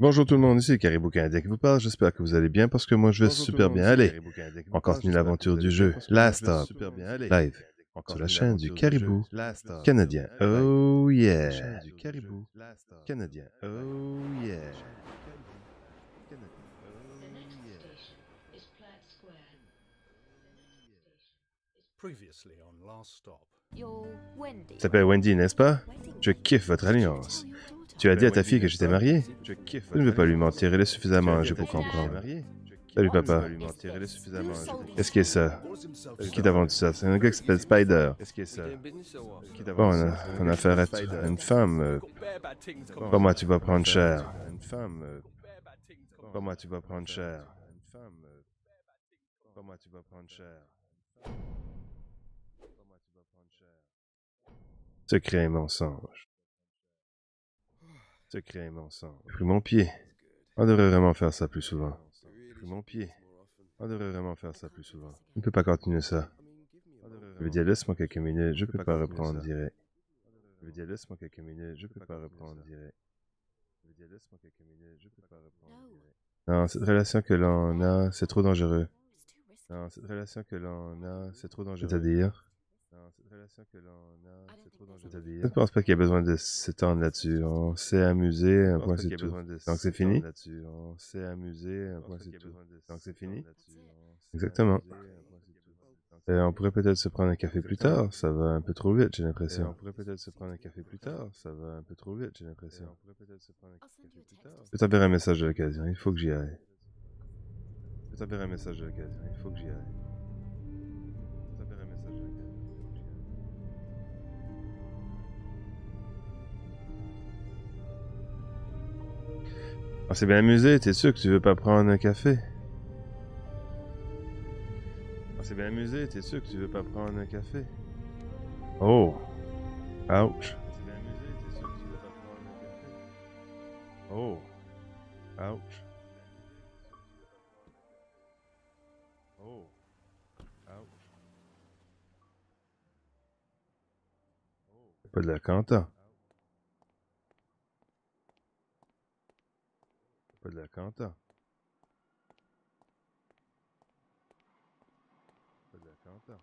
Bonjour tout le monde, ici Caribou Canadien qui vous parle. J'espère que vous allez bien parce que moi je vais super bien. Allez, on continue l'aventure du jeu. Last Stop, live, sur oh la chaîne du Caribou canadien. Oh yeah. Caribou canadien. Oh yeah. Ça s'appelle Wendy, n'est-ce pas Je kiffe votre alliance. Tu as ben dit à ta fille que j'étais marié Je ne veux pas lui mentir, elle est suffisamment âgée pour comprendre. Salut papa. Qu'est-ce que c'est ça Qui t'a vendu ça C'est un gars qui s'appelle Spider. Bon, on a, on a affaire à une femme. Euh, moi, tu vas prendre cher moi, euh, tu vas prendre cher moi, euh, tu vas prendre cher Secret et mensonge. Secret mon sang. pris mon pied. On devrait vraiment faire ça plus souvent. pris mon pied. On devrait vraiment faire ça plus souvent. On ne peut pas continuer ça. Je veux dire, laisse-moi quelques minutes, je ne peux pas, reprendre direct. Je veux dire, laisse-moi quelques minutes, je ne peux pas reprendre direct. Je veux dire, laisse-moi quelques minutes, je ne peux pas reprendre direct. Non, cette relation que l'on a, c'est trop dangereux. Non, cette relation que l'on a, c'est trop dangereux. C'est-à-dire je ne pense pas qu'il y ait besoin de s'étendre là-dessus. On s'est amusé, un point c'est tout. Donc c'est fini. On s'est amusé, un point c'est tout. Donc c'est fini. Exactement. Et on pourrait peut-être se prendre un café plus tard, ça va un peu trop vite, j'ai l'impression. On pourrait peut-être se prendre un café plus tard, ça va un peu trop vite, j'ai l'impression. On pourrait peut-être se prendre un café plus tard. Je un message de l'occasion, il faut que j'y aille. Je t'enverrai un message de l'occasion, il faut que j'y aille. On s'est bien amusé, t'es sûr que tu veux pas prendre un café On s'est bien amusé, t'es sûr que tu veux pas prendre un café Oh Ouch Oh Ouch Oh Ouch oh! Pas de la canta. pas de la canta. Pas de la canta.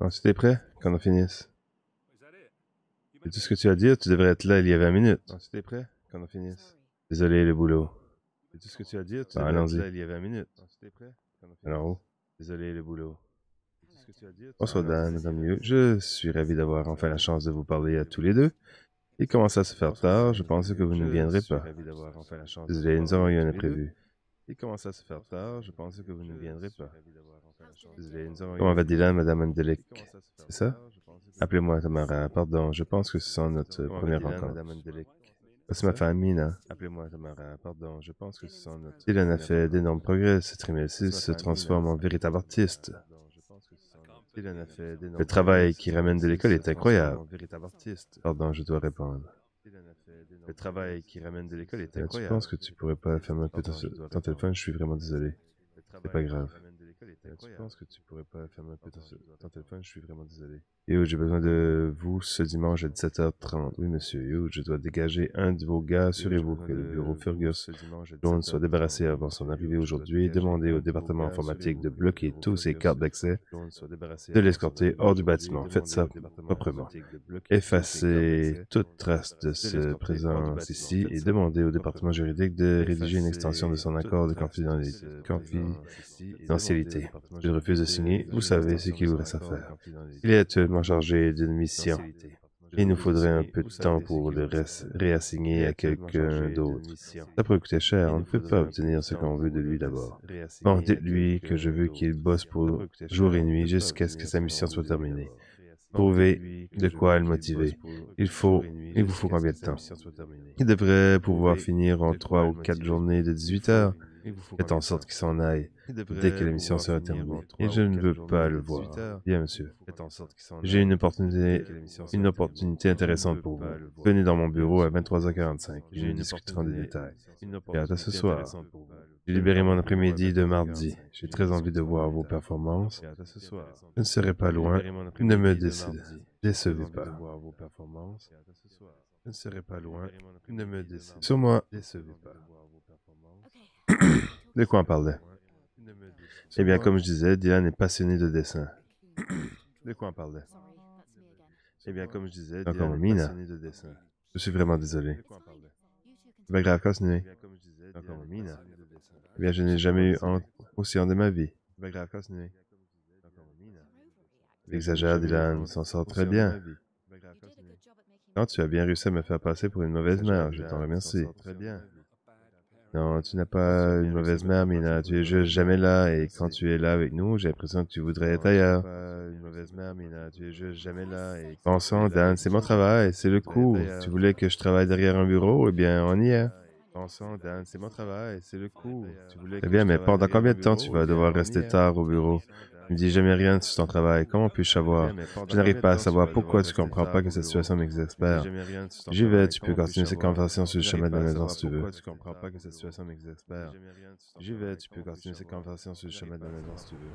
Donc, si t'es prêt, Quand on finisse. C'est tout ce que tu as à dire, tu devrais être là il y a 20 minutes. Alors si t'es prêt, Quand on finisse. Désolé, le boulot. C'est tout ce que tu as à dire, tu bah, devrais être là il y a 20 minutes. Alors si t'es prêt, quand on finisse. Alors, désolé, le boulot. Bonsoir Dan, mesdames Je suis ravi d'avoir enfin la chance de vous parler à tous les deux. Il commence à se faire tard, je pensais que vous ne viendrez pas. Désolé, nous avons eu un Il commence à se faire tard, je pensais que vous ne viendrez pas. Comment va Dylan, Madame Mendelek C'est ça Appelez-moi Tamara, pardon, je pense que ce sera notre première rencontre. C'est ma femme Mina. Appelez-moi Tamara, pardon, je pense que ce notre. Dylan a fait d'énormes progrès, ce trimestre, il se transforme en véritable artiste. Le travail qui ramène de l'école est incroyable. Pardon, je dois répondre. Le travail qui ramène de l'école est incroyable. Tu penses que tu pourrais pas fermer un peu ton téléphone Je suis vraiment désolé. C'est pas grave. Je pense Tu penses que tu pourrais pas fermer un peu ton, téléphone Je suis vraiment désolé. Yo, j'ai besoin de vous ce dimanche à 17h30. Oui, monsieur. Yo, je dois dégager un de vos gars. Assurez-vous que le bureau Fergus Jones soit débarrassé avant son arrivée aujourd'hui. Demandez au département informatique de bloquer tous ses cartes d'accès, de l'escorter hors du bâtiment. Faites ça proprement. Effacez toute trace de ce présence ici et demandez au département juridique de rédiger une extension de son accord de confidentialité je refuse de signer. Vous savez ce qu'il vous reste à faire. Il est actuellement chargé d'une mission. Il nous faudrait un peu de temps pour le réassigner à quelqu'un d'autre. Ça pourrait coûter cher. On ne peut pas obtenir ce qu'on veut de lui d'abord. Bon, dites-lui que je veux qu'il bosse pour jour et nuit jusqu'à ce que sa mission soit terminée. Prouvez de quoi le motiver. Il faut, il vous faut combien de temps? Il devrait pouvoir finir en trois ou quatre journées de 18 heures. Faites en sorte qu'il s'en aille dès que l'émission sera terminée. Et je ne veux pas le voir. Bien, monsieur. J'ai une opportunité, une opportunité intéressante pour vous. Venez dans mon bureau à 23h45. J'ai une discussion des détails. Et à ce soir. J'ai libéré mon après-midi de mardi. J'ai très envie de voir vos performances. Je ne serai pas loin. Ne me décidez. décevez pas. Je ne serai pas loin. Ne me décevez Sur moi. Décevez pas. De quoi on parlait Eh bien, comme je disais, Dylan est passionné de dessin. De quoi on parlait Eh bien, comme je disais, Dylan est passionné de dessin. Je suis vraiment désolé. C'est pas grave, continuez. Eh, eh bien, je n'ai jamais eu honte aussi en de ma vie. C'est pas J'exagère, Dylan, on s'en sort très bien. Quand tu as bien réussi à me faire passer pour une mauvaise mère, je t'en remercie. Très bien. Non, euh, tu n'as pas une mauvaise mère, Mina. Tu es juste jamais là. Et quand tu es là avec nous, j'ai l'impression que tu voudrais être ailleurs. une mauvaise mère, Mina. Tu es juste jamais là. Dan, c'est mon travail. C'est le coup. Tu voulais que je travaille derrière un bureau? Eh bien, on y est. Pensant, Dan, c'est mon travail. C'est le coup. Eh bien, mais pendant combien de temps tu vas eh devoir rester tard au bureau? Ne dis jamais rien sur ton travail. Comment puis-je savoir Je n'arrive pas à savoir pourquoi tu ne comprends pas que cette situation m'exaspère. J'y vais, tu peux continuer cette conversation sur le chemin de la maison si tu veux. J'y vais, tu peux continuer cette conversation sur le chemin de la maison si tu veux.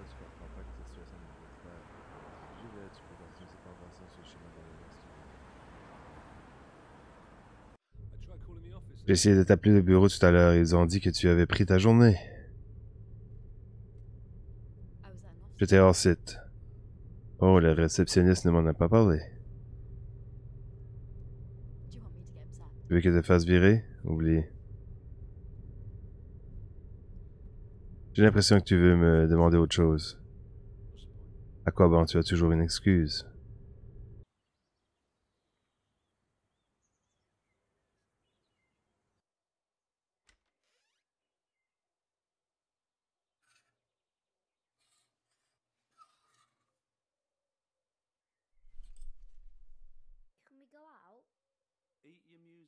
J'ai essayé de t'appeler le bureau tout à l'heure. Ils ont dit que tu avais pris ta journée. j'étais hors site. Oh, le réceptionniste ne m'en a pas parlé. Tu veux que te fasse virer? Oublie. J'ai l'impression que tu veux me demander autre chose. À quoi bon, tu as toujours une excuse.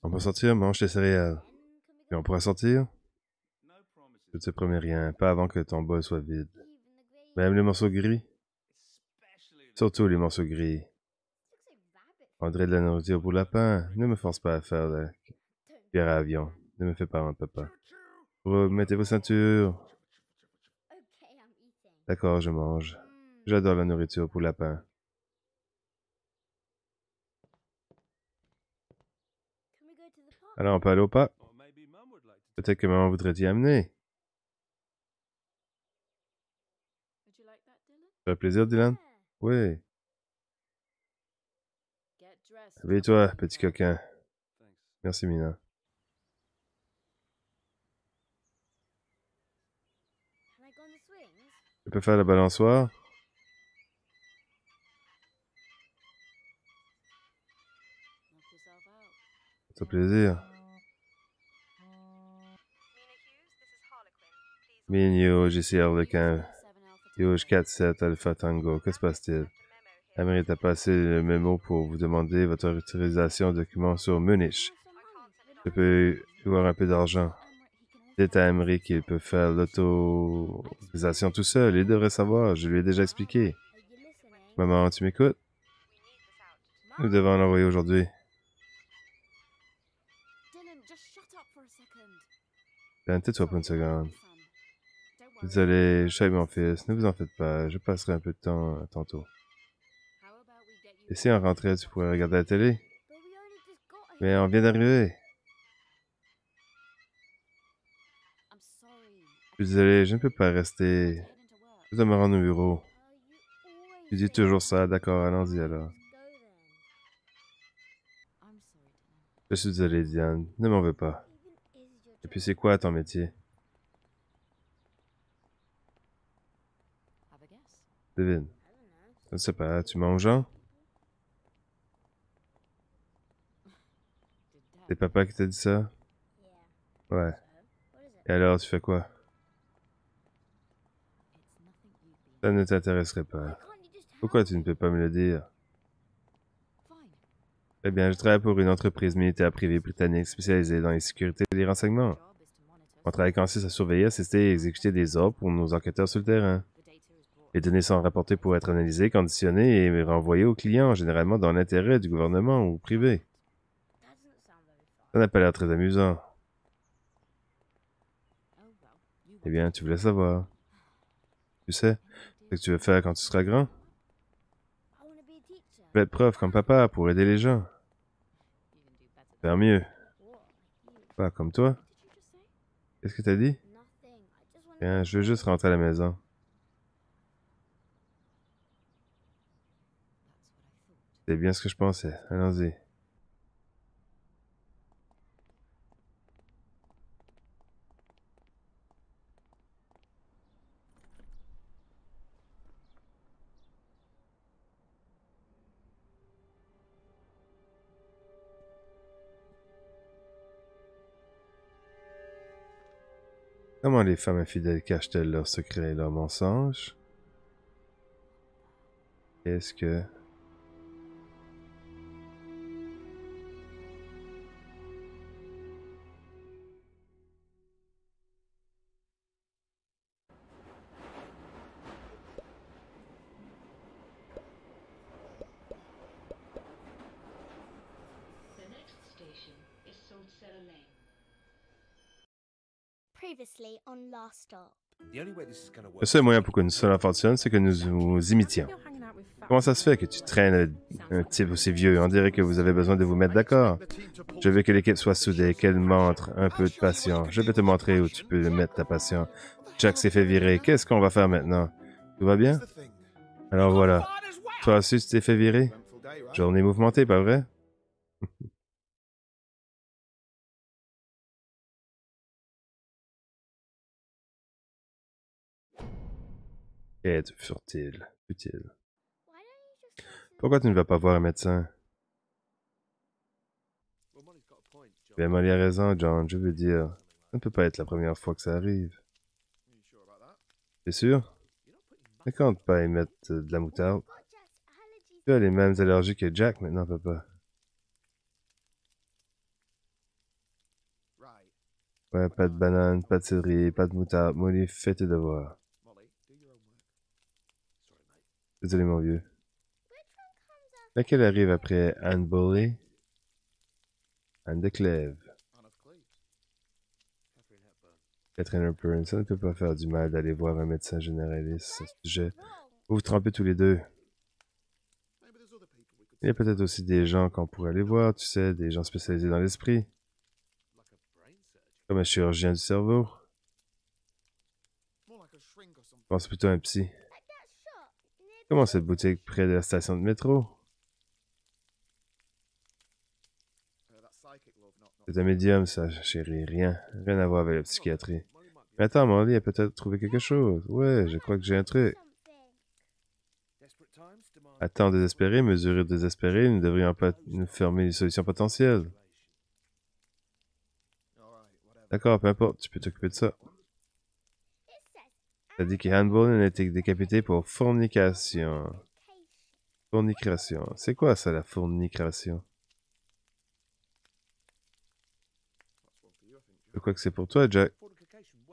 On peut sortir, mange tes céréales. Puis on pourra sortir. Je ne te promets rien, pas avant que ton bol soit vide. Même les morceaux gris. Surtout les morceaux gris. On dirait de la nourriture pour lapin. Ne me force pas à faire la pierre à avion. Ne me fais pas un papa. Remettez vos ceintures. D'accord, je mange. J'adore la nourriture pour lapin. Alors, on peut aller au pas. Peut-être que maman voudrait y amener. Ça fait plaisir, Dylan? Oui. Habille-toi, petit coquin. Merci, Mina. Je peux faire la balançoire? Ça un plaisir. Migno, JC Harlequin, Yosh 47 Alpha Tango, que se passe-t-il? passé le mémo pour vous demander votre utilisation de documents sur Munich. Je peux avoir un peu d'argent. Dites à Emery qu'il peut faire l'autorisation tout seul. Il devrait savoir, je lui ai déjà expliqué. Maman, tu m'écoutes? Nous devons l'envoyer aujourd'hui. Désolé, je avec mon fils, ne vous en faites pas, je passerai un peu de temps euh, tantôt. Et si on rentrait, tu pourrais regarder la télé Mais on vient d'arriver. Je suis désolé, je ne peux pas rester. Je dois me rendre au bureau. Tu dis toujours ça, d'accord, allons-y alors. Je suis désolé, Diane, ne m'en veux pas. Et puis c'est quoi ton métier Devine. Je sais pas, tu manges un C'est papa qui t'a dit ça Ouais. Et alors, tu fais quoi Ça ne t'intéresserait pas. Pourquoi tu ne peux pas me le dire eh bien, je travaille pour une entreprise militaire privée britannique spécialisée dans les sécurités et les renseignements. Mon travail consiste à surveiller, assister et exécuter des ordres pour nos enquêteurs sur le terrain. Les données sont rapportées pour être analysées, conditionnées et renvoyées aux clients, généralement dans l'intérêt du gouvernement ou privé. Ça n'a pas l'air très amusant. Eh bien, tu voulais savoir. Tu sais, ce que tu veux faire quand tu seras grand? Je veux être prof comme papa pour aider les gens. Faire mieux. Pas comme toi. Qu'est-ce que t'as dit Rien. je veux juste rentrer à la maison. C'est bien ce que je pensais. Allons-y. Comment les femmes infidèles cachent-elles leurs secrets et leurs mensonges est ce que Le seul moyen pour que cela fonctionne, c'est que nous nous imitions. Comment ça se fait que tu traînes un type aussi vieux On dirait que vous avez besoin de vous mettre d'accord. Je veux que l'équipe soit soudée, qu'elle montre un peu de patience. Je vais te montrer où tu peux mettre ta passion. Jack s'est fait virer. Qu'est-ce qu'on va faire maintenant Tout va bien Alors voilà. Toi aussi, tu t'es fait virer Journée mouvementée, pas vrai Aide futile. utile. Pourquoi tu ne vas pas voir un médecin? Mais ben, Molly a raison, John. Je veux dire, ça ne peut pas être la première fois que ça arrive. T'es sûr? Ne compte pas y mettre euh, de la moutarde. Tu as les mêmes allergies que Jack maintenant, papa. Ouais, pas de banane, pas de céleri, pas de moutarde. Molly, fais tes devoirs. Désolé, mon vieux. Laquelle arrive après Anne Boley? Anne de Clèves. Catherine Hepburn, ça ne peut pas faire du mal d'aller voir un médecin généraliste sur ce sujet. Vous vous trompez tous les deux. Il y a peut-être aussi des gens qu'on pourrait aller voir, tu sais, des gens spécialisés dans l'esprit. Comme un chirurgien du cerveau. Je pense plutôt à un psy. Comment cette boutique près de la station de métro? C'est un médium, ça, chérie. Rien. Rien à voir avec la psychiatrie. Mais attends, mon a peut-être trouvé quelque chose. Ouais, je crois que j'ai un truc. Attends, désespéré, mesurer désespéré, nous devrions pas nous fermer une solution potentielle. D'accord, peu importe, tu peux t'occuper de ça. Ça dit que Handbone a été décapité pour fornication. Fornication. C'est quoi ça, la fornication? Je crois que c'est pour toi, Jack.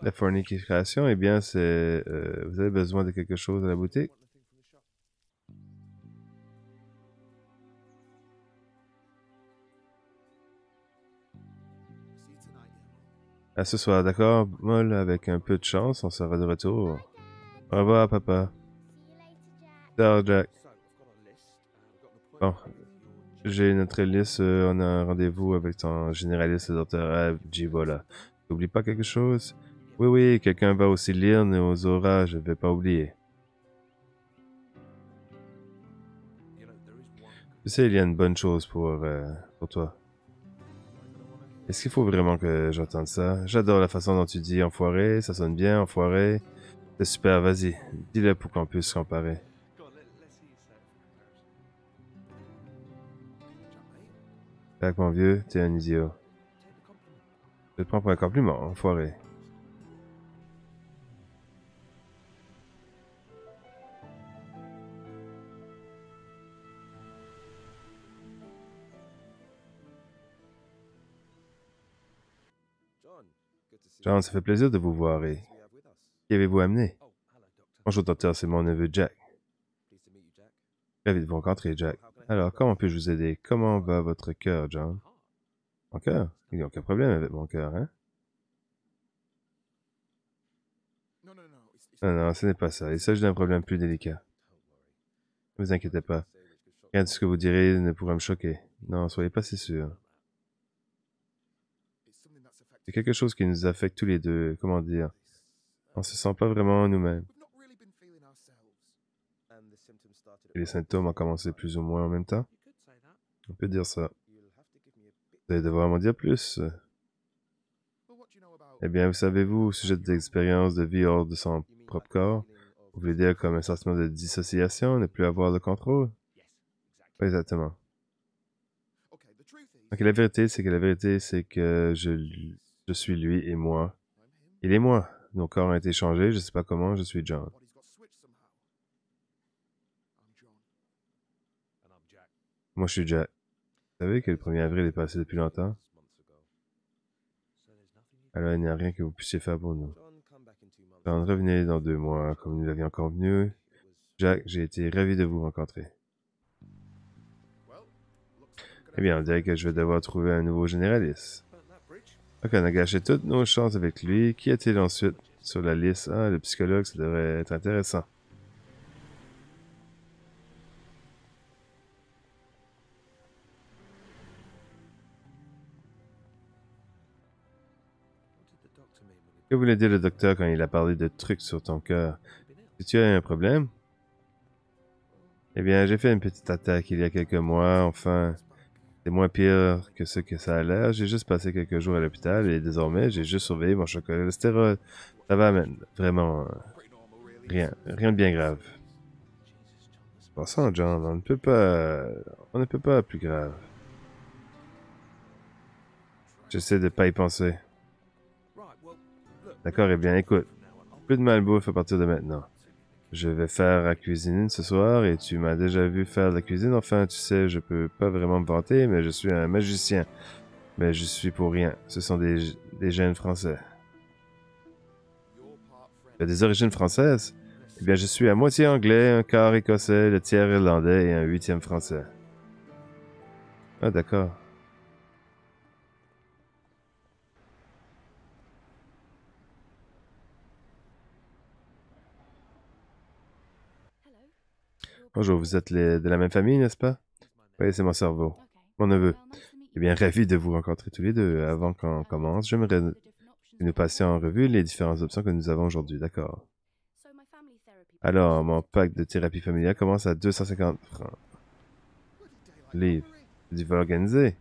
La fornication, eh bien, c'est... Euh, vous avez besoin de quelque chose à la boutique? À ce soir, d'accord, Moll, avec un peu de chance, on sera de retour. Au revoir, papa. Ciao, Jack. Bon, j'ai notre liste, euh, on a un rendez-vous avec ton généraliste, le docteur Tu T'oublies pas quelque chose? Oui, oui, quelqu'un va aussi lire nos aux orages, je vais pas oublier. Tu sais, il y a une bonne chose pour, euh, pour toi. Est-ce qu'il faut vraiment que j'entende ça J'adore la façon dont tu dis enfoiré, ça sonne bien, enfoiré. C'est super, vas-y, dis-le pour qu'on puisse comparer. Pac, mon vieux, t'es un idiot. Je te prends pour un compliment, enfoiré. John, ça fait plaisir de vous voir et qui avez-vous amené? Bonjour, docteur, c'est mon neveu Jack. Ravi de vous rencontrer, Jack. Alors, comment puis-je vous aider? Comment va votre cœur, John? Mon cœur? Il n'y a aucun problème avec mon cœur, hein? Non, non, ce n'est pas ça. Il s'agit d'un problème plus délicat. Ne vous inquiétez pas. Rien de ce que vous direz ne pourra me choquer. Non, soyez pas si sûr. C'est quelque chose qui nous affecte tous les deux, comment dire. On se sent pas vraiment nous-mêmes. les symptômes ont commencé plus ou moins en même temps. On peut dire ça. Vous allez devoir m'en dire plus. Eh bien, vous savez-vous, au sujet d'expérience de vie hors de son propre corps, vous voulez dire comme un sentiment de dissociation, ne plus avoir le contrôle? Pas exactement. Donc, la vérité, c'est que la vérité, c'est que je je suis lui et moi. Il est moi. Nos corps ont été changés, je ne sais pas comment, je suis John. Moi, je suis Jack. Vous savez que le 1er avril est passé depuis longtemps? Alors, il n'y a rien que vous puissiez faire pour nous. John, revenez dans deux mois, comme nous l'avions convenu. Jack, j'ai été ravi de vous rencontrer. Eh bien, on dirait que je vais devoir trouver un nouveau généraliste on a gâché toutes nos chances avec lui. Qui a-t-il ensuite sur la liste? Ah, le psychologue, ça devrait être intéressant. Que voulait dire le docteur quand il a parlé de trucs sur ton cœur? Si tu as un problème? Eh bien, j'ai fait une petite attaque il y a quelques mois, enfin, c'est moins pire que ce que ça a l'air. J'ai juste passé quelques jours à l'hôpital et désormais, j'ai juste surveillé mon chocolat le stéroïde. Ça va, mais Vraiment. Euh, rien. Rien de bien grave. sang, John. On ne peut pas. On ne peut pas plus grave. J'essaie de pas y penser. D'accord, et eh bien, écoute. Plus de malbouffe à partir de maintenant je vais faire la cuisine ce soir et tu m'as déjà vu faire la cuisine. Enfin, tu sais, je peux pas vraiment me vanter, mais je suis un magicien. Mais je suis pour rien. Ce sont des, des jeunes français. Il des origines françaises Eh bien, je suis à moitié anglais, un quart écossais, le tiers irlandais et un huitième français. Ah, d'accord. Bonjour, vous êtes les, de la même famille, n'est-ce pas Oui, c'est mon cerveau, mon neveu. Eh bien, ravi de vous rencontrer tous les deux. Avant qu'on commence, j'aimerais que nous passions en revue les différentes options que nous avons aujourd'hui, d'accord Alors, mon pack de thérapie familiale commence à 250 francs. Livre. du vas organiser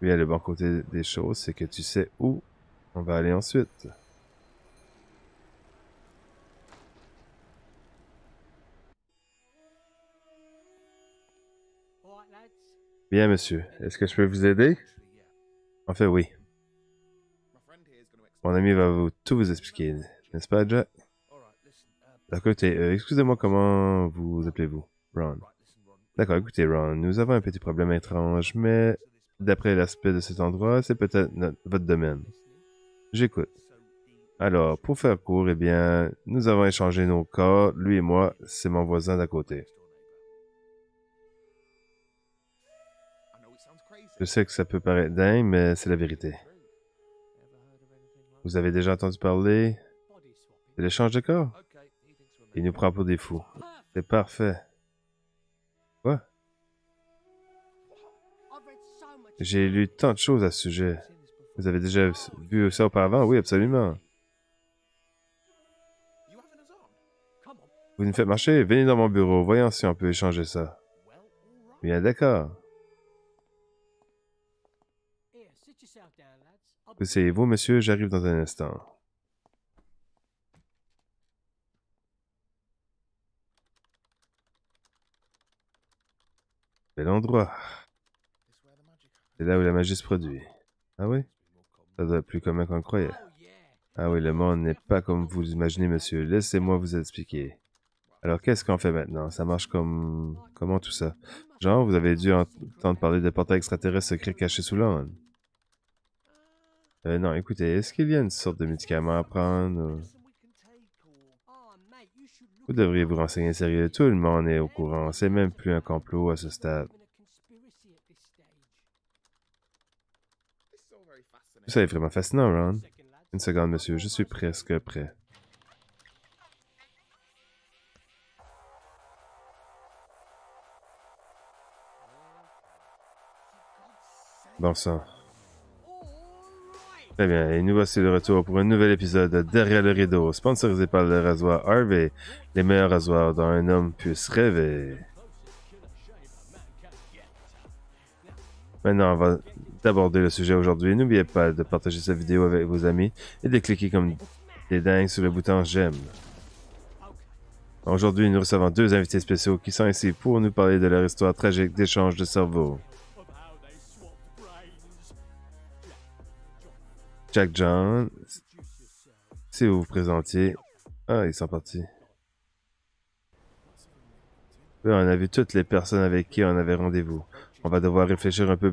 le bon côté des choses, c'est que tu sais où on va aller ensuite. Bien, monsieur. Est-ce que je peux vous aider? En fait, oui. Mon ami va vous, tout vous expliquer, n'est-ce pas, Jack? D'accord, écoutez, euh, excusez-moi comment vous appelez-vous? Ron. D'accord, écoutez, Ron, nous avons un petit problème étrange, mais d'après l'aspect de cet endroit, c'est peut-être votre domaine. J'écoute. Alors, pour faire court, eh bien, nous avons échangé nos corps, lui et moi, c'est mon voisin d'à côté. Je sais que ça peut paraître dingue, mais c'est la vérité. Vous avez déjà entendu parler de l'échange de corps Il nous prend pour des fous. C'est parfait. Quoi J'ai lu tant de choses à ce sujet. Vous avez déjà vu ça auparavant Oui, absolument. Vous nous faites marcher Venez dans mon bureau. Voyons si on peut échanger ça. Bien d'accord. Essayez-vous, monsieur, j'arrive dans un instant. Bel endroit. C'est là où la magie se produit. Ah oui? Ça doit être plus commun qu'on le croyait. Ah oui, le monde n'est pas comme vous l'imaginez, monsieur. Laissez-moi vous expliquer. Alors, qu'est-ce qu'on fait maintenant? Ça marche comme... Comment tout ça? Genre, vous avez dû entendre parler des portails extraterrestres secrets cachés sous l'onde. Euh, non, écoutez, est-ce qu'il y a une sorte de médicament à prendre? Euh? Vous devriez vous renseigner sérieux. Tout le monde est au courant. C'est même plus un complot à ce stade. Ça est vraiment fascinant, Ron. Une seconde, monsieur. Je suis presque prêt. Bon sang. Très bien, et nous voici de retour pour un nouvel épisode de Derrière le rideau, sponsorisé par le rasoir Harvey, les meilleurs rasoirs dont un homme puisse rêver. Maintenant, on va aborder le sujet aujourd'hui. N'oubliez pas de partager cette vidéo avec vos amis et de cliquer comme des dingues sur le bouton j'aime. Aujourd'hui, nous recevons deux invités spéciaux qui sont ici pour nous parler de leur histoire tragique d'échange de cerveau. Jack John, si vous vous présentiez. Ah, ils sont partis. on a vu toutes les personnes avec qui on avait rendez-vous. On va devoir réfléchir un peu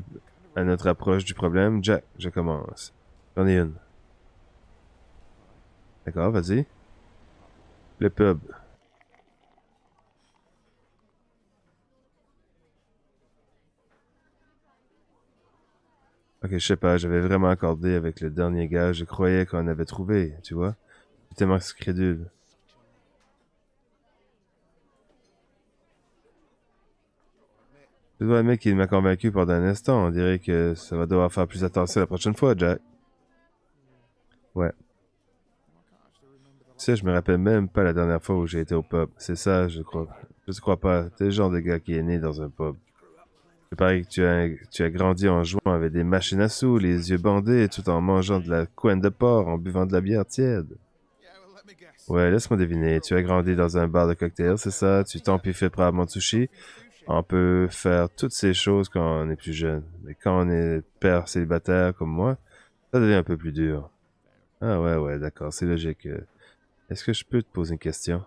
à notre approche du problème. Jack, je commence. J'en ai une. D'accord, vas-y. Le pub. Ok, je sais pas, j'avais vraiment accordé avec le dernier gars, je croyais qu'on avait trouvé, tu vois. Tellement crédule. Je dois admettre qu'il m'a convaincu pendant un instant. On dirait que ça va devoir faire plus attention la prochaine fois, Jack. Ouais. Tu sais, je me rappelle même pas la dernière fois où j'ai été au pub. C'est ça, je crois. Je crois pas. T'es le genre de gars qui est né dans un pub. Il paraît que tu as, grandi en jouant avec des machines à sous, les yeux bandés, tout en mangeant de la couenne de porc, en buvant de la bière tiède. Ouais, laisse-moi deviner. Tu as grandi dans un bar de cocktails, c'est ça? Tu t'empiffais probablement de sushi. On peut faire toutes ces choses quand on est plus jeune. Mais quand on est père célibataire comme moi, ça devient un peu plus dur. Ah ouais, ouais, d'accord, c'est logique. Est-ce que je peux te poser une question?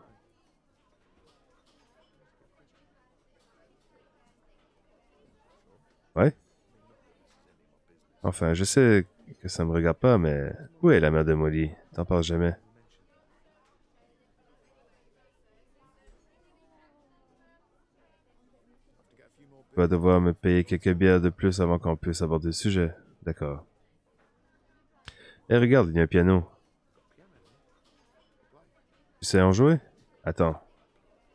Ouais. Enfin, je sais que ça me regarde pas, mais où est la mère de Molly T'en parles jamais. Tu vas devoir me payer quelques bières de plus avant qu'on puisse aborder le sujet. D'accord. Et eh, regarde, il y a un piano. Tu sais en jouer Attends.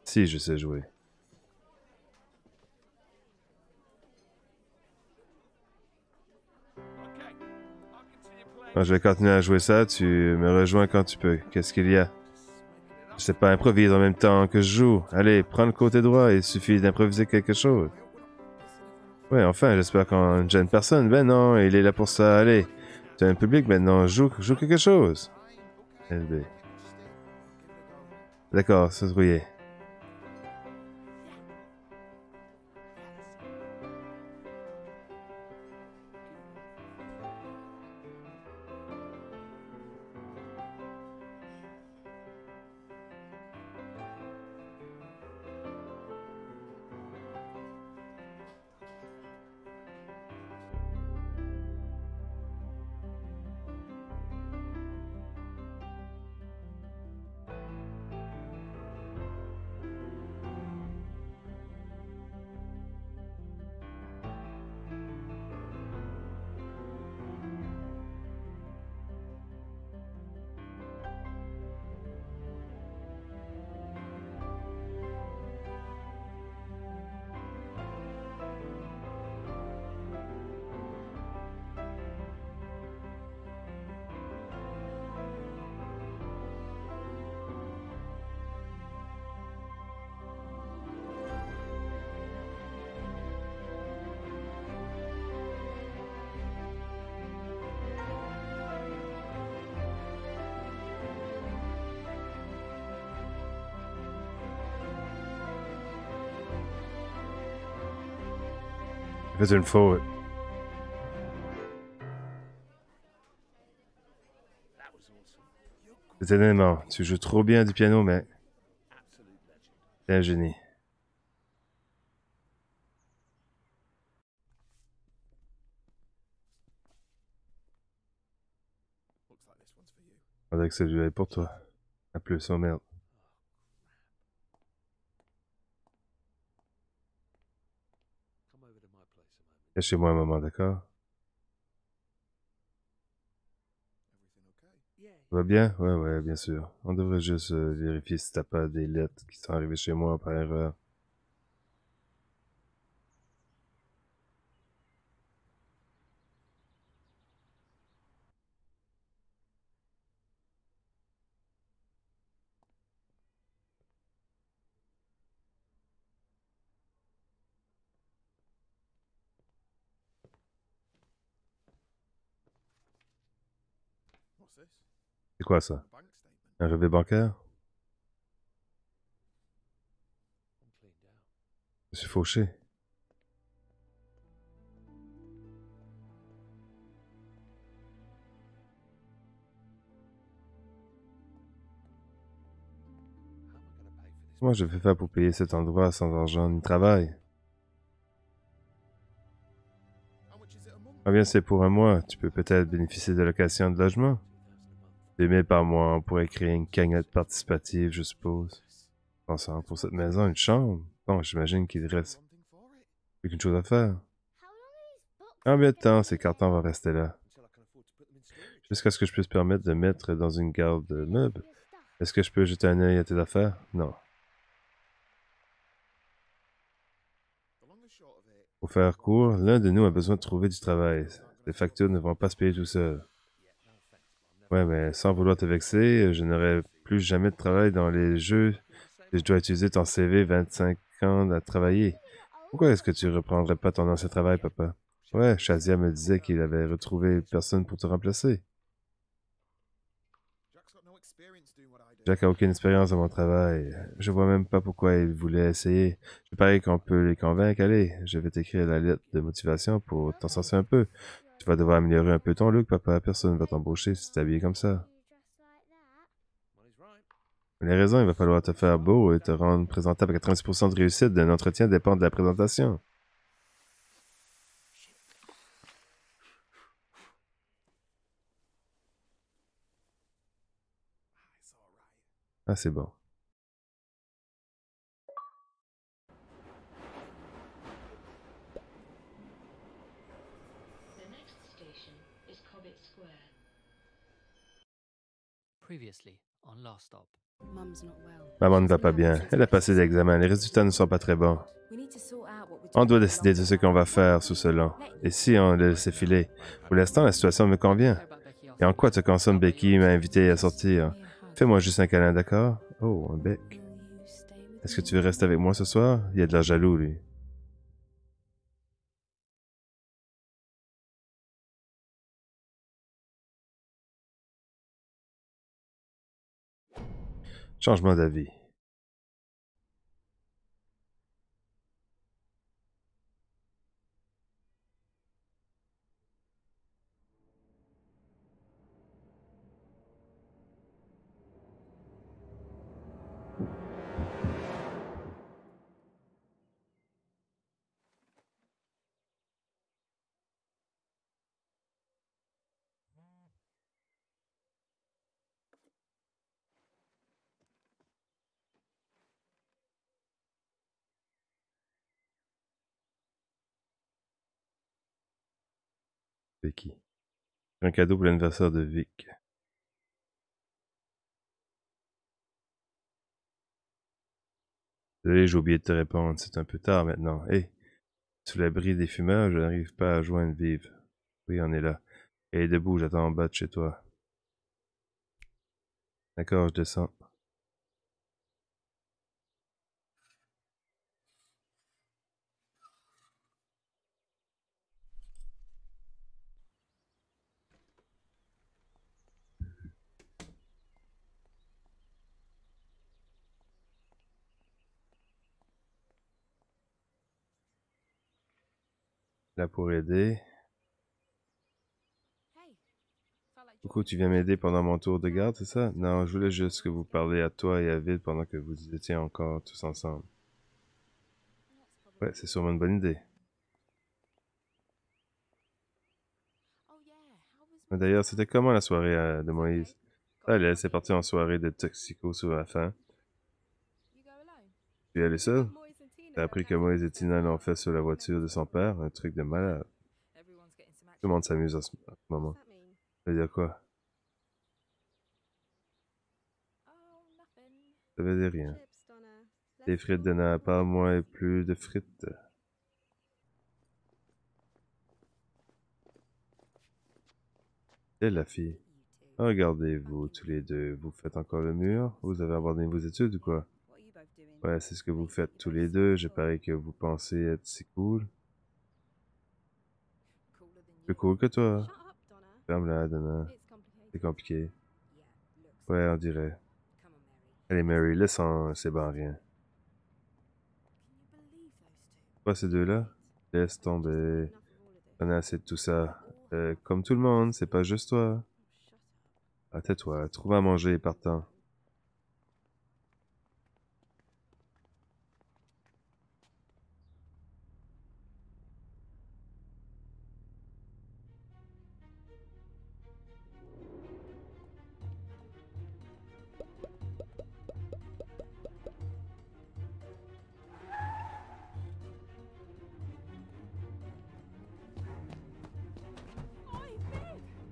Si, je sais jouer. Bon, je vais continuer à jouer ça, tu me rejoins quand tu peux. Qu'est-ce qu'il y a Je sais pas, improviser en même temps que je joue. Allez, prends le côté droit, il suffit d'improviser quelque chose. Ouais, enfin, j'espère qu'on ne gêne personne. Ben non, il est là pour ça, allez. Tu as un public maintenant, joue, joue quelque chose. LB. D'accord, se trouillé. une forward. C'est énorme. Tu joues trop bien du piano, mais. T'es un génie. On dirait que ça est pour toi. A plus, oh merde. chez moi un moment, d'accord? Va bien? Ouais, ouais, bien sûr. On devrait juste euh, vérifier si t'as pas des lettres qui sont arrivées chez moi par erreur. quoi ça Un relevé bancaire Je suis fauché. Moi, je vais faire pour payer cet endroit sans argent ni travail Ah bien, c'est pour un mois. Tu peux peut-être bénéficier de location de logement. 000 par mois, on pourrait créer une cagnotte participative, je suppose. Ensemble pour cette maison, une chambre. Bon, j'imagine qu'il reste plus chose à faire. Combien de temps ces cartons vont rester là? Jusqu'à ce que je puisse permettre de mettre dans une garde de meubles. Est-ce que je peux jeter un œil à tes affaires? Non. Pour faire court, l'un de nous a besoin de trouver du travail. Les factures ne vont pas se payer tout seul. Ouais, mais ben, sans vouloir te vexer, euh, je n'aurai plus jamais de travail dans les jeux et je dois utiliser ton CV 25 ans à travailler. Pourquoi est-ce que tu ne reprendrais pas ton ancien travail, papa? Ouais, Shazia me disait qu'il avait retrouvé personne pour te remplacer. Jack a aucune expérience dans mon travail. Je vois même pas pourquoi il voulait essayer. Je parie qu'on peut les convaincre. Allez, je vais t'écrire la lettre de motivation pour t'en sortir un peu. Tu vas devoir améliorer un peu ton look, papa. Personne ne va t'embaucher si t'es habillé comme ça. Les raisons, il va falloir te faire beau et te rendre présentable. 90% de réussite d'un entretien dépend de la présentation. Ah, c'est bon. Maman ne va pas bien. Elle a passé l'examen. Les résultats ne sont pas très bons. On doit décider de ce qu'on va faire sous ce long. Et si on le laissait filer Pour l'instant, la situation me convient. Et en quoi te consomme Becky m'a invité à sortir Fais-moi juste un câlin, d'accord? Oh, un bec. Est-ce que tu veux rester avec moi ce soir? Il y a de la jaloux, lui. Changement d'avis. qui Un cadeau pour l'anniversaire de Vic. Désolé, j'ai oublié de te répondre. C'est un peu tard maintenant. eh hey, sous l'abri des fumeurs, je n'arrive pas à joindre Vive. Oui, on est là. Et debout, j'attends en bas de chez toi. D'accord, je descends. pour aider. Du tu viens m'aider pendant mon tour de ah. garde, c'est ça? Non, je voulais juste que vous parliez à toi et à Vid pendant que vous étiez encore tous ensemble. Ouais, c'est sûrement une bonne idée. Oh, d'ailleurs, c'était comment la soirée euh, de Moïse? Allez, c'est parti en soirée de toxico sur la fin. Tu es allé seul? T'as appris que Moïse et l'ont fait sur la voiture de son père, un truc de malade. Tout le monde s'amuse en ce moment. Ça veut dire quoi? Ça veut dire rien. Des frites de n'a pas moins et plus de frites. Et la fille. Regardez-vous tous les deux, vous faites encore le mur Vous avez abandonné vos études ou quoi Ouais, c'est ce que vous faites tous les deux. j'ai parie que vous pensez être si cool. Plus cool que toi. Ferme-la, Donna. C'est compliqué. Ouais, on dirait. Allez, Mary, laisse-en, c'est pas rien. quoi ces deux-là? Laisse tomber. On a assez de tout ça. Euh, comme tout le monde, c'est pas juste toi. attends toi trouve à manger partant.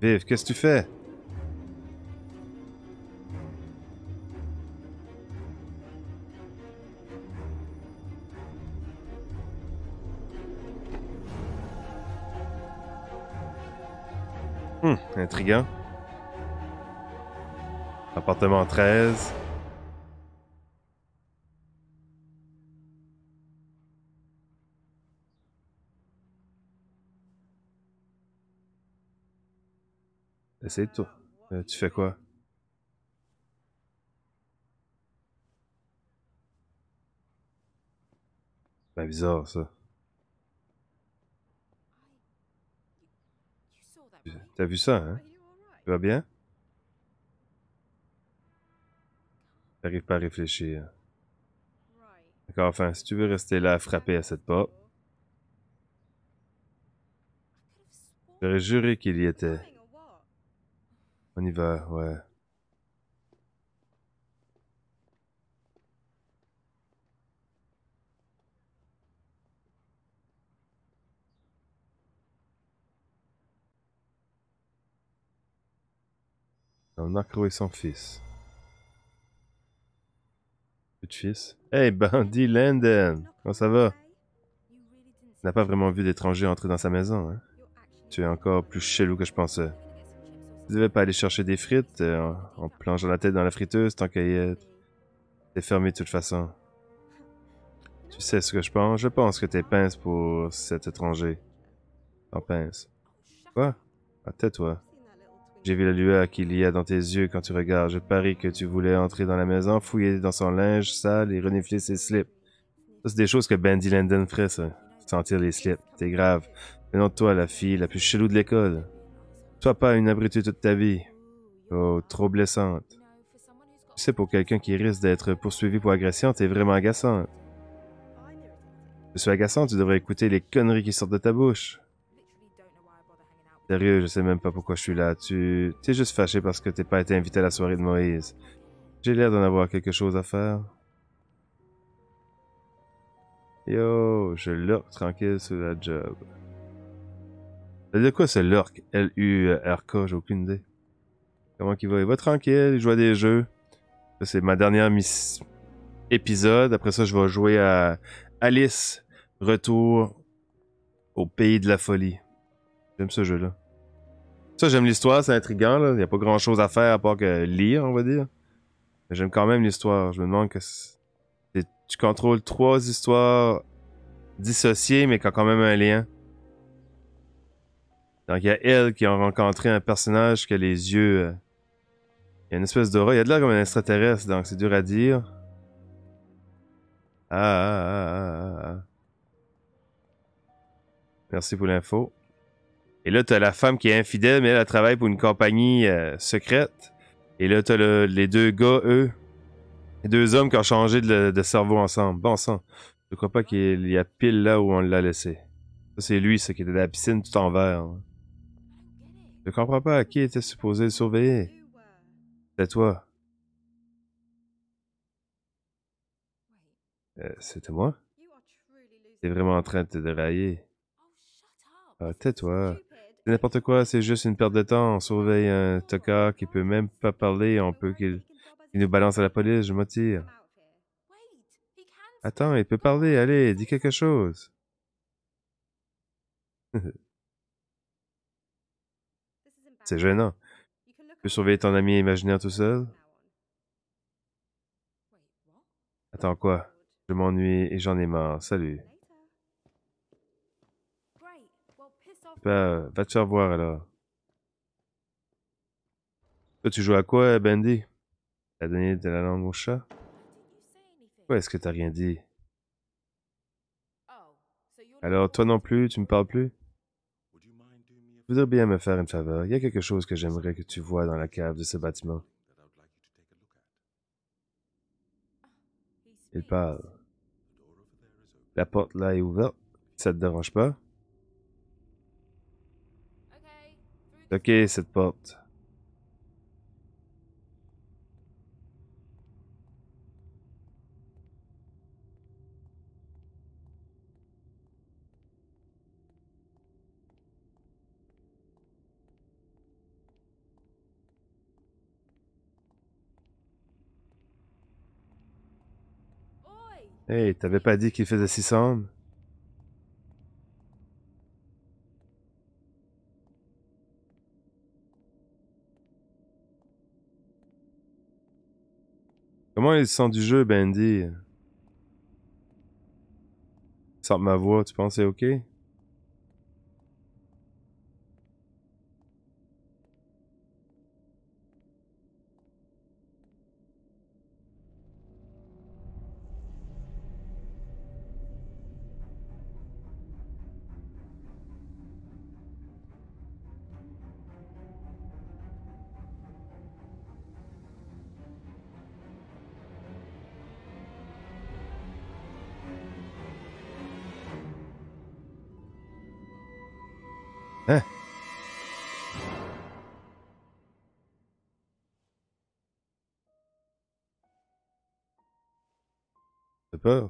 Vive, qu'est-ce que tu fais Hum, intriguant. Appartement 13. C'est toi. Euh, tu fais quoi? Ben bizarre ça. T'as vu ça, hein? Tu vas bien? J'arrive pas à réfléchir. D'accord, enfin, si tu veux rester là à frapper à cette porte. J'aurais juré qu'il y était. On y va, ouais. On a et son fils. Petit-fils. Hey, bandit Linden, Comment ça va? n'a pas vraiment vu d'étranger entrer dans sa maison, hein? Tu es encore plus chelou que je pensais. Tu devais pas aller chercher des frites euh, en plongeant la tête dans la friteuse tant qu'elle est fermée de toute façon. Tu sais ce que je pense? Je pense que t'es pince pour cet étranger. En pince. Quoi? Ah, tais-toi. J'ai vu la lueur qu'il y a dans tes yeux quand tu regardes. Je parie que tu voulais entrer dans la maison, fouiller dans son linge sale et renifler ses slips. c'est des choses que Bandy Linden ferait, ça. Sentir les slips. T'es grave. Mais non, toi, la fille la plus chelou de l'école. Sois pas une abrutie toute ta vie. Oh, trop blessante. Tu sais, pour quelqu'un qui risque d'être poursuivi pour agression, t'es vraiment agaçante. Je suis agaçante, tu devrais écouter les conneries qui sortent de ta bouche. Sérieux, je sais même pas pourquoi je suis là. Tu t'es juste fâché parce que t'es pas été invité à la soirée de Moïse. J'ai l'air d'en avoir quelque chose à faire. Yo, je lurk tranquille sur la job. C'est de quoi C'est Lurk? L-U-R-K, j'ai aucune idée. Comment qu'il va? Il va tranquille, il joue à des jeux. c'est ma dernière miss épisode. Après ça, je vais jouer à Alice, Retour au Pays de la Folie. J'aime ce jeu-là. Ça, j'aime l'histoire, c'est intriguant. Il n'y a pas grand-chose à faire à part que lire, on va dire. Mais j'aime quand même l'histoire. Je me demande que tu contrôles trois histoires dissociées, mais qui ont quand même un lien. Donc il y a elle qui a rencontré un personnage qui a les yeux. Euh, il y a une espèce d'aura. Il y a de là comme un extraterrestre, donc c'est dur à dire. Ah, ah, ah, ah, Merci pour l'info. Et là, t'as la femme qui est infidèle, mais elle, elle travaille pour une compagnie euh, secrète. Et là, t'as le, les deux gars, eux. Les deux hommes qui ont changé de, cerveau ensemble. Bon sang. Je crois pas qu'il y a pile là où on l'a laissé. Ça, c'est lui, ça, qui était dans la piscine tout en vert. Hein. Je comprends pas qui était supposé le surveiller. C'est toi. Euh, c'était moi? Tu es vraiment en train de te dérailler. Ah, tais-toi. C'est n'importe quoi, c'est juste une perte de temps. On surveille un tocard qui peut même pas parler. On peut qu'il nous balance à la police, je m'en tire. Attends, il peut parler, allez, dis quelque chose. C'est gênant. Tu peux surveiller ton ami imaginaire tout seul? Attends quoi? Je m'ennuie et j'en ai marre. Salut. Bah, va te revoir voir alors. Toi, tu joues à quoi, Bendy? La donné de la langue au chat? Pourquoi est-ce que t'as rien dit? Alors, toi non plus, tu me parles plus? voudrais bien me faire une faveur. Il y a quelque chose que j'aimerais que tu vois dans la cave de ce bâtiment. Il parle. La porte là est ouverte. Ça te dérange pas? Ok, cette porte. Hey, t'avais pas dit qu'il faisait six sombre? Comment il sent du jeu, Bendy? Sort ma voix, tu penses c'est ok?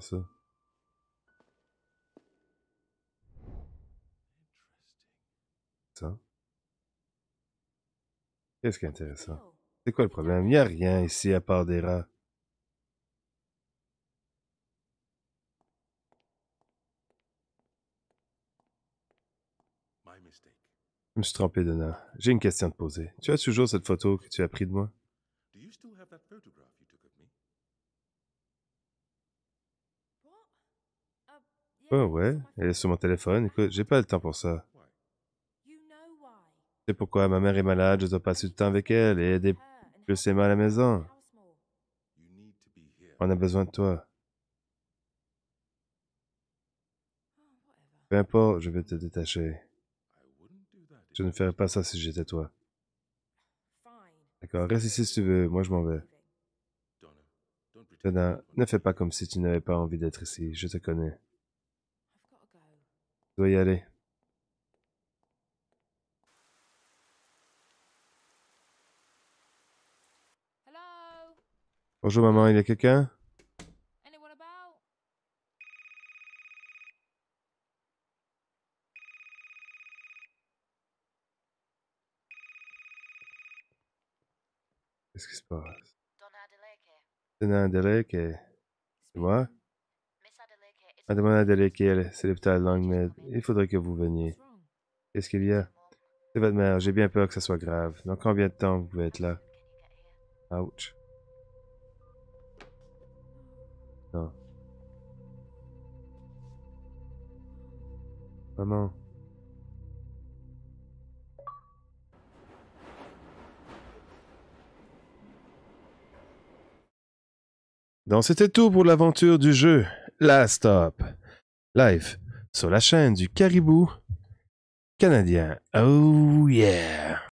ça. Ça. Qu'est-ce qui est intéressant? C'est quoi le problème? Il n'y a rien ici à part des rats. Je me suis trompé, Donna. J'ai une question à te poser. Tu as toujours cette photo que tu as prise de moi? Oh ouais, elle est sur mon téléphone. Écoute, j'ai pas le temps pour ça. C'est pourquoi ma mère est malade, je dois passer du temps avec elle et aider plus mal à la maison. On a besoin de toi. Peu importe, je vais te détacher. Je ne ferais pas ça si j'étais toi. D'accord, reste ici si tu veux, moi je m'en vais. Donna, ne fais pas comme si tu n'avais pas envie d'être ici, je te connais dois y aller. Bonjour maman, il y a quelqu'un Qu'est-ce qui se passe C'est moi Mademoiselle demande c'est délégué elle il faudrait que vous veniez. Qu'est-ce qu'il y a C'est votre mère, j'ai bien peur que ça soit grave. Dans combien de temps vous pouvez être là Ouch. Non. Maman. Donc c'était tout pour l'aventure du jeu. Last Stop, live sur la chaîne du Caribou canadien. Oh yeah!